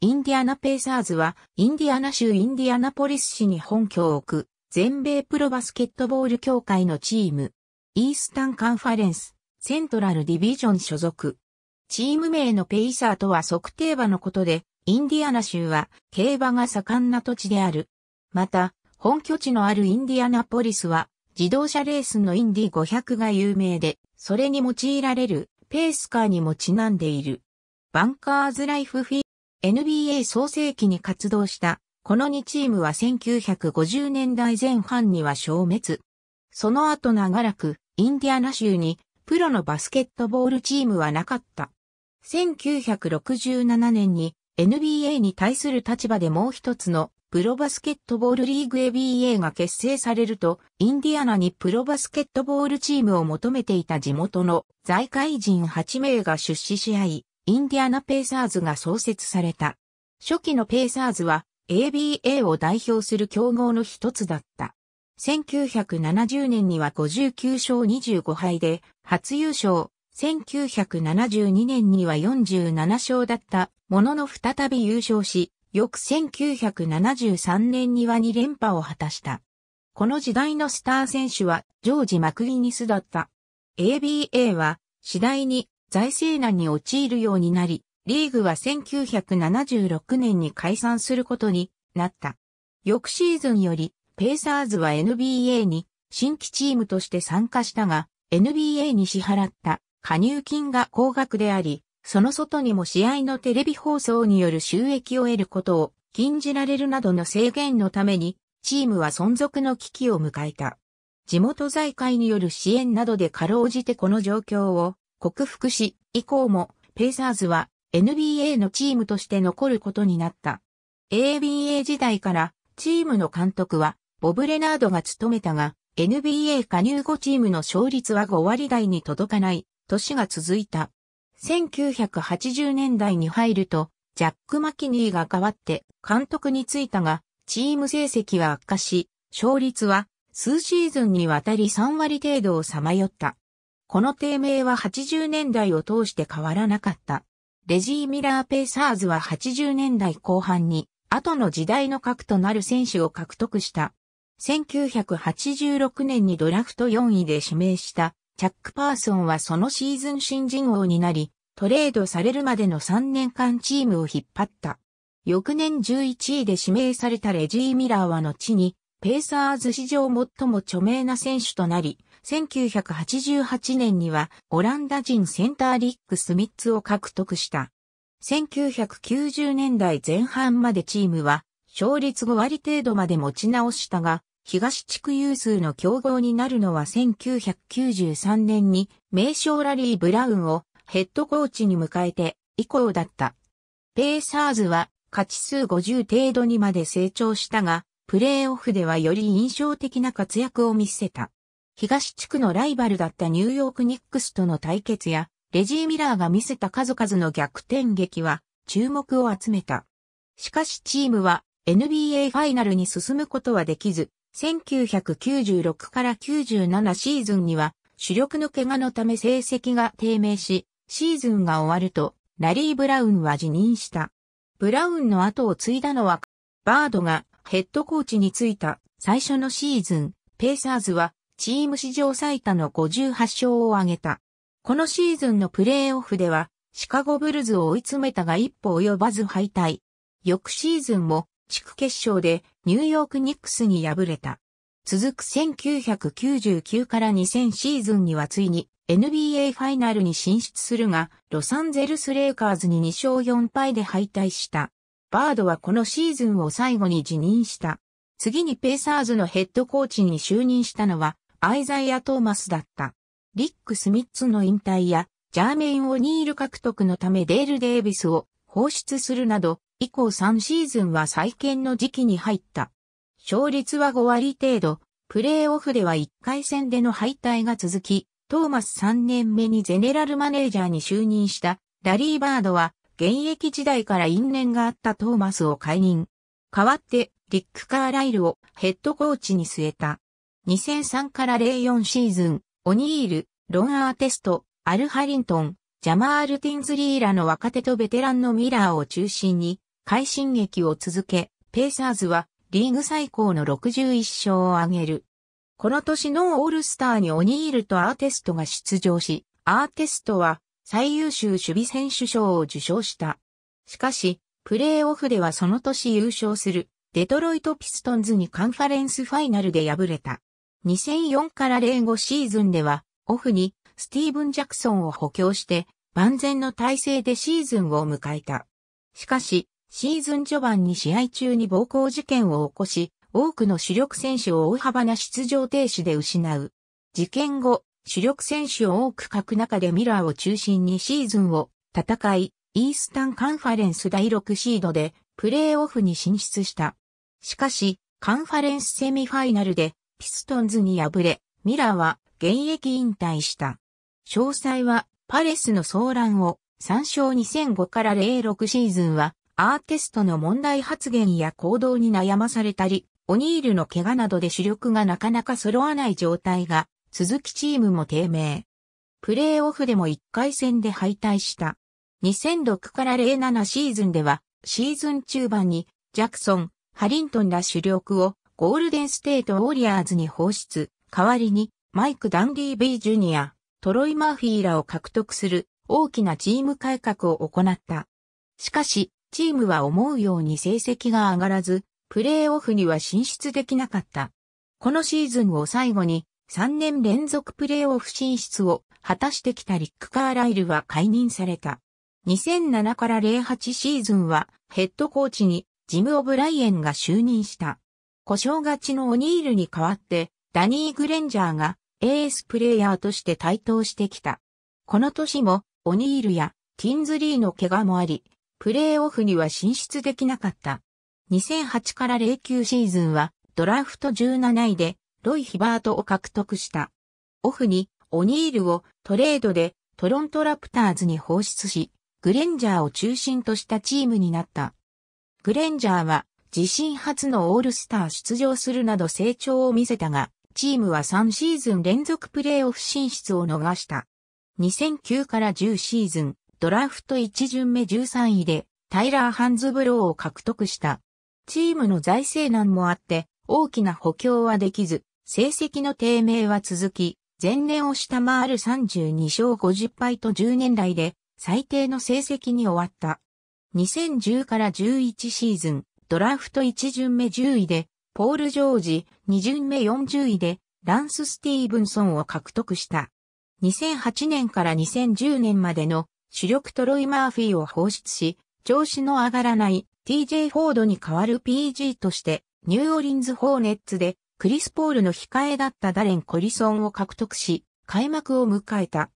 インディアナペイサーズは、インディアナ州インディアナポリス市に本拠を置く、全米プロバスケットボール協会のチーム、イースタンカンファレンス、セントラルディビジョン所属。チーム名のペイサーとは測定馬のことで、インディアナ州は競馬が盛んな土地である。また、本拠地のあるインディアナポリスは、自動車レースのインディ500が有名で、それに用いられるペースカーにもちなんでいる。バンカーズライフフィー NBA 創世期に活動した、この2チームは1950年代前半には消滅。その後長らく、インディアナ州に、プロのバスケットボールチームはなかった。1967年に NBA に対する立場でもう一つのプロバスケットボールリーグ ABA が結成されると、インディアナにプロバスケットボールチームを求めていた地元の在会人8名が出資し合い、インディアナペーサーズが創設された。初期のペーサーズは ABA を代表する競合の一つだった。1970年には59勝25敗で初優勝。1972年には47勝だったものの再び優勝し、翌1973年には2連覇を果たした。この時代のスター選手はジョージ・マクリニスだった。ABA は次第に財政難に陥るようになり、リーグは1976年に解散することになった。翌シーズンより、ペイサーズは NBA に新規チームとして参加したが、NBA に支払った加入金が高額であり、その外にも試合のテレビ放送による収益を得ることを禁じられるなどの制限のために、チームは存続の危機を迎えた。地元財界による支援などで過労じてこの状況を克服し、以降も、ペイサーズは NBA のチームとして残ることになった。ABA 時代からチームの監督はボブ・レナードが務めたが、NBA 加入後チームの勝率は5割台に届かない年が続いた。1980年代に入ると、ジャック・マキニーが代わって監督に就いたが、チーム成績は悪化し、勝率は数シーズンにわたり3割程度をさまよった。この低迷は80年代を通して変わらなかった。レジー・ミラー・ペーサーズは80年代後半に、後の時代の核となる選手を獲得した。1986年にドラフト4位で指名したチャック・パーソンはそのシーズン新人王になり、トレードされるまでの3年間チームを引っ張った。翌年11位で指名されたレジー・ミラーは後に、ペーサーズ史上最も著名な選手となり、1988年にはオランダ人センターリック・スミッツを獲得した。1990年代前半までチームは勝率5割程度まで持ち直したが、東地区有数の競合になるのは1993年に名称ラリー・ブラウンをヘッドコーチに迎えて以降だった。ペーサーズは勝ち数50程度にまで成長したが、プレーオフではより印象的な活躍を見せた。東地区のライバルだったニューヨークニックスとの対決や、レジー・ミラーが見せた数々の逆転劇は注目を集めた。しかしチームは NBA ファイナルに進むことはできず、1996から97シーズンには主力の怪我のため成績が低迷し、シーズンが終わると、ラリー・ブラウンは辞任した。ブラウンの後を継いだのは、バードがヘッドコーチについた最初のシーズン、ペーサーズはチーム史上最多の58勝を挙げた。このシーズンのプレーオフでは、シカゴブルズを追い詰めたが一歩及ばず敗退。翌シーズンも地区決勝でニューヨークニックスに敗れた。続く1999から2000シーズンにはついに NBA ファイナルに進出するが、ロサンゼルスレイカーズに2勝4敗で敗退した。バードはこのシーズンを最後に辞任した。次にペイサーズのヘッドコーチに就任したのはアイザイア・トーマスだった。リック・スミッツの引退や、ジャーメイン・オニール獲得のためデール・デービスを放出するなど、以降3シーズンは再建の時期に入った。勝率は5割程度、プレーオフでは1回戦での敗退が続き、トーマス3年目にゼネラルマネージャーに就任したラリー・バードは、現役時代から因縁があったトーマスを解任。代わって、リック・カーライルをヘッドコーチに据えた。2003から04シーズン、オニール、ロン・アーテスト、アル・ハリントン、ジャマール・ティンズリーラの若手とベテランのミラーを中心に、快進撃を続け、ペーサーズはリーグ最高の61勝を挙げる。この年のオールスターにオニールとアーテストが出場し、アーテストは最優秀守備選手賞を受賞した。しかし、プレーオフではその年優勝するデトロイト・ピストンズにカンファレンスファイナルで敗れた。2004から05シーズンでは、オフにスティーブン・ジャクソンを補強して万全の体制でシーズンを迎えた。しかし、シーズン序盤に試合中に暴行事件を起こし、多くの主力選手を大幅な出場停止で失う。事件後、主力選手を多く書く中でミラーを中心にシーズンを戦い、イースタンカンファレンス第6シードでプレーオフに進出した。しかし、カンファレンスセミファイナルでピストンズに敗れ、ミラーは現役引退した。詳細はパレスの騒乱を参照2005から06シーズンはアーティストの問題発言や行動に悩まされたり、オニールの怪我などで主力がなかなか揃わない状態が続きチームも低迷。プレーオフでも1回戦で敗退した。2006から07シーズンではシーズン中盤にジャクソン、ハリントンら主力をゴールデンステートウォリアーズに放出、代わりにマイク・ダンディー・ベイ・ジュニア、トロイ・マーフィーらを獲得する大きなチーム改革を行った。しかし、チームは思うように成績が上がらず、プレーオフには進出できなかった。このシーズンを最後に3年連続プレーオフ進出を果たしてきたリック・カーライルは解任された。2007から08シーズンはヘッドコーチにジム・オブライエンが就任した。故障がちのオニールに代わって、ダニー・グレンジャーがエースプレイヤーとして台頭してきた。この年も、オニールやティンズリーの怪我もあり、プレーオフには進出できなかった。2008から09シーズンは、ドラフト17位で、ロイ・ヒバートを獲得した。オフに、オニールをトレードで、トロントラプターズに放出し、グレンジャーを中心としたチームになった。グレンジャーは自身初のオールスター出場するなど成長を見せたが、チームは3シーズン連続プレーオフ進出を逃した。2009から10シーズン、ドラフト1巡目13位で、タイラー・ハンズブローを獲得した。チームの財政難もあって、大きな補強はできず、成績の低迷は続き、前年を下回る32勝50敗と10年来で最低の成績に終わった。2010から11シーズン、ドラフト1巡目10位で、ポール・ジョージ、2巡目40位で、ランス・スティーブンソンを獲得した。2008年から2010年までの主力トロイ・マーフィーを放出し、調子の上がらない TJ フォードに代わる PG としてニューオリンズ・ホーネッツでクリス・ポールの控えだったダレン・コリソンを獲得し、開幕を迎えた。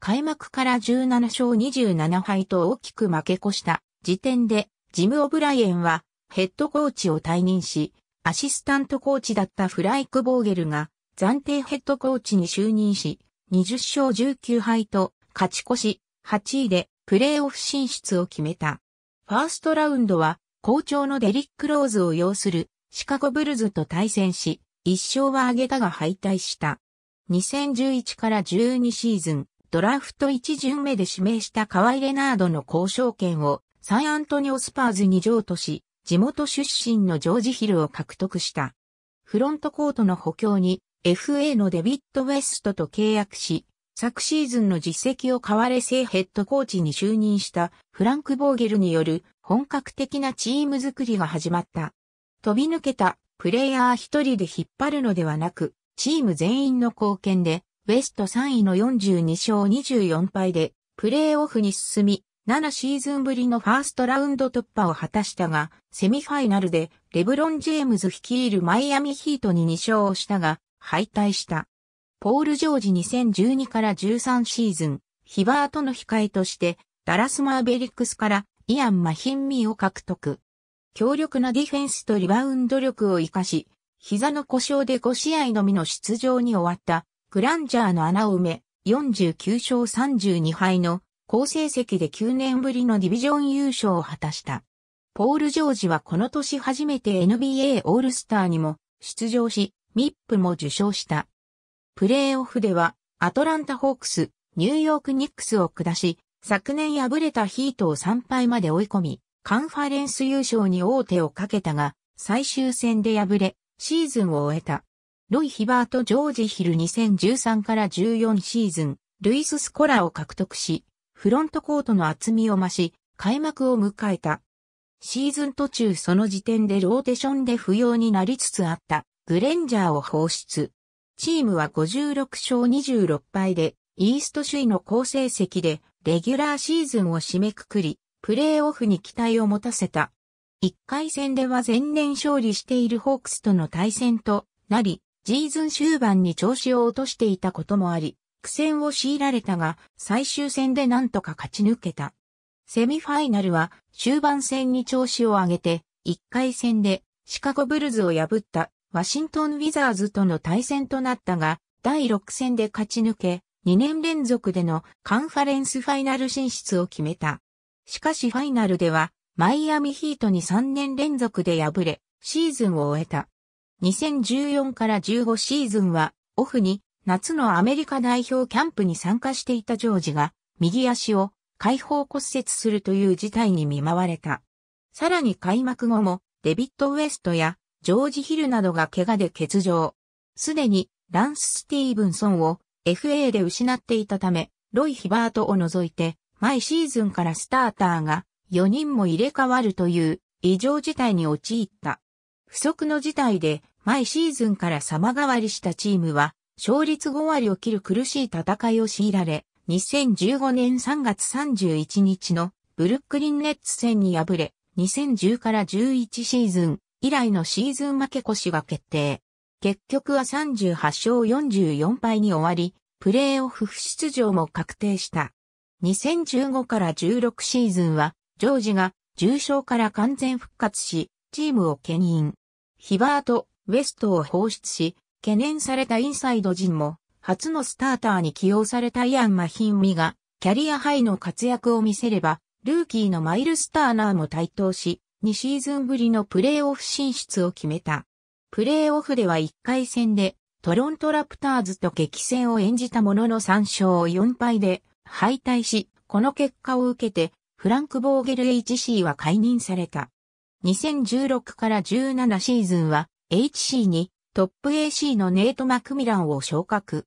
開幕から17勝27敗と大きく負け越した時点でジム・オブライエンはヘッドコーチを退任し、アシスタントコーチだったフライク・ボーゲルが暫定ヘッドコーチに就任し、20勝19敗と勝ち越し8位でプレーオフ進出を決めた。ファーストラウンドは好調のデリック・ローズを擁するシカゴブルズと対戦し、1勝は挙げたが敗退した。2011から12シーズン、ドラフト1巡目で指名したワイ・レナードの交渉権をサイ・アントニオスパーズに譲渡し、地元出身のジョージ・ヒルを獲得した。フロントコートの補強に FA のデビッド・ウェストと契約し、昨シーズンの実績を買われ正ヘッドコーチに就任したフランク・ボーゲルによる本格的なチーム作りが始まった。飛び抜けたプレイヤー一人で引っ張るのではなく、チーム全員の貢献で、ウェスト3位の42勝24敗で、プレーオフに進み、7シーズンぶりのファーストラウンド突破を果たしたが、セミファイナルでレブロン・ジェームズ率いるマイアミヒートに2勝をしたが、敗退した。ポール・ジョージ2012から13シーズン、ヒバートの控えとして、ダラス・マーベリックスからイアン・マヒンミを獲得。強力なディフェンスとリバウンド力を活かし、膝の故障で5試合のみの出場に終わった、グランジャーの穴を埋め、49勝32敗の好成績で9年ぶりのディビジョン優勝を果たした。ポール・ジョージはこの年初めて NBA オールスターにも出場し、ミップも受賞した。プレーオフでは、アトランタ・ホークス、ニューヨーク・ニックスを下し、昨年敗れたヒートを3敗まで追い込み、カンファレンス優勝に王手をかけたが、最終戦で敗れ、シーズンを終えた。ロイ・ヒバート・ジョージ・ヒル2013から14シーズン、ルイス・スコラを獲得し、フロントコートの厚みを増し、開幕を迎えた。シーズン途中その時点でローテションで不要になりつつあったグレンジャーを放出。チームは56勝26敗でイースト首位の好成績でレギュラーシーズンを締めくくり、プレーオフに期待を持たせた。1回戦では前年勝利しているホークスとの対戦となり、シーズン終盤に調子を落としていたこともあり、苦戦を強いられたが、最終戦で何とか勝ち抜けた。セミファイナルは終盤戦に調子を上げて、1回戦でシカゴブルズを破ったワシントンウィザーズとの対戦となったが、第6戦で勝ち抜け、2年連続でのカンファレンスファイナル進出を決めた。しかしファイナルでは、マイアミヒートに3年連続で敗れ、シーズンを終えた。2014から15シーズンは、オフに夏のアメリカ代表キャンプに参加していたジョージが、右足を解放骨折するという事態に見舞われた。さらに開幕後も、デビッド・ウエストや、ジョージ・ヒルなどが怪我で欠場。すでに、ランス・スティーブンソンを FA で失っていたため、ロイ・ヒバートを除いて、毎シーズンからスターターが4人も入れ替わるという異常事態に陥った。不測の事態で、毎シーズンから様変わりしたチームは、勝率5割を切る苦しい戦いを強いられ、2015年3月31日のブルックリンネッツ戦に敗れ、2010から11シーズン以来のシーズン負け越しが決定。結局は38勝44敗に終わり、プレーオフ不出場も確定した。2015から16シーズンは、ジョージが重傷から完全復活し、チームを牽引。ヒバート、ウェストを放出し、懸念されたインサイド陣も、初のスターターに起用されたイアン・マヒンミが、キャリアハイの活躍を見せれば、ルーキーのマイルスターナーも台頭し、2シーズンぶりのプレーオフ進出を決めた。プレーオフでは1回戦で、トロントラプターズと激戦を演じたものの3勝4敗で敗退し、この結果を受けて、フランク・ボーゲル HC は解任された。2016から17シーズンは HC にトップ AC のネイト・マクミランを昇格。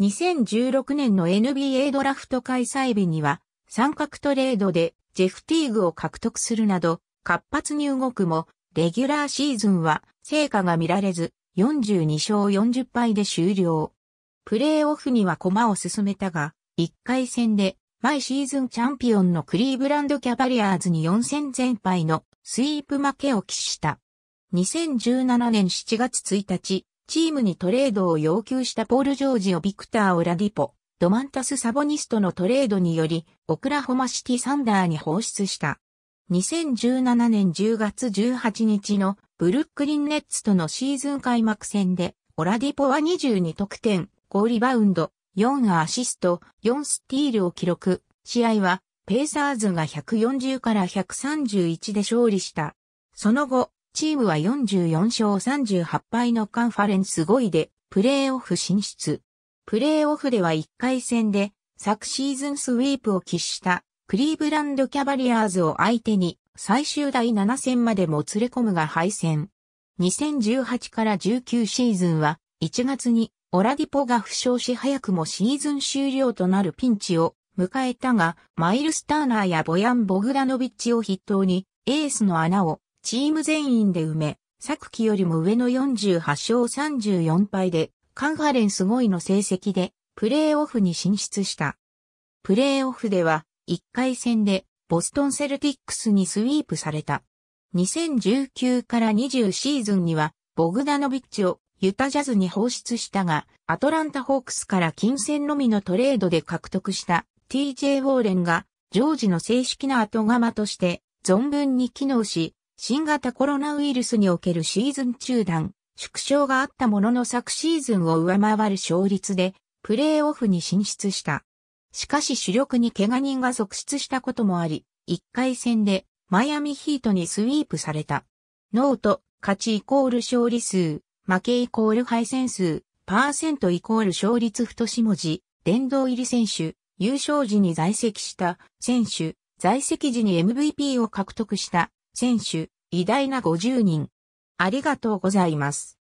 2016年の NBA ドラフト開催日には、三角トレードでジェフティーグを獲得するなど、活発に動くも、レギュラーシーズンは成果が見られず、42勝40敗で終了。プレーオフには駒を進めたが、1回戦で、毎シーズンチャンピオンのクリーブランドキャバリアーズに4戦全敗のスイープ負けを喫した。2017年7月1日、チームにトレードを要求したポール・ジョージオ・ビクター・オラディポ、ドマンタス・サボニストのトレードにより、オクラホマシティ・サンダーに放出した。2017年10月18日のブルックリン・ネッツとのシーズン開幕戦で、オラディポは22得点、5リバウンド、4アシスト、4スティールを記録。試合は、ペーサーズが140から131で勝利した。その後、チームは44勝38敗のカンファレンス5位でプレーオフ進出。プレーオフでは1回戦で昨シーズンスウィープを喫したクリーブランドキャバリアーズを相手に最終第7戦までもつれ込むが敗戦。2018から19シーズンは1月にオラディポが負傷し早くもシーズン終了となるピンチを迎えたが、マイルスターナーやボヤン・ボグダノビッチを筆頭にエースの穴をチーム全員で埋め、昨季よりも上の48勝34敗で、カンファレンス5位の成績で、プレーオフに進出した。プレーオフでは、1回戦で、ボストンセルティックスにスイープされた。2019から20シーズンには、ボグダノビッチをユタジャズに放出したが、アトランタホークスから金銭のみのトレードで獲得した TJ ウォーレンが、ジョージの正式な後釜として、存分に機能し、新型コロナウイルスにおけるシーズン中断、縮小があったものの昨シーズンを上回る勝率で、プレーオフに進出した。しかし主力に怪我人が続出したこともあり、1回戦でマイアミヒートにスイープされた。ノート、勝ちイコール勝利数、負けイコール敗戦数、パーセントイコール勝率太し文字、殿堂入り選手、優勝時に在籍した選手、在籍時に MVP を獲得した選手、偉大な50人。ありがとうございます。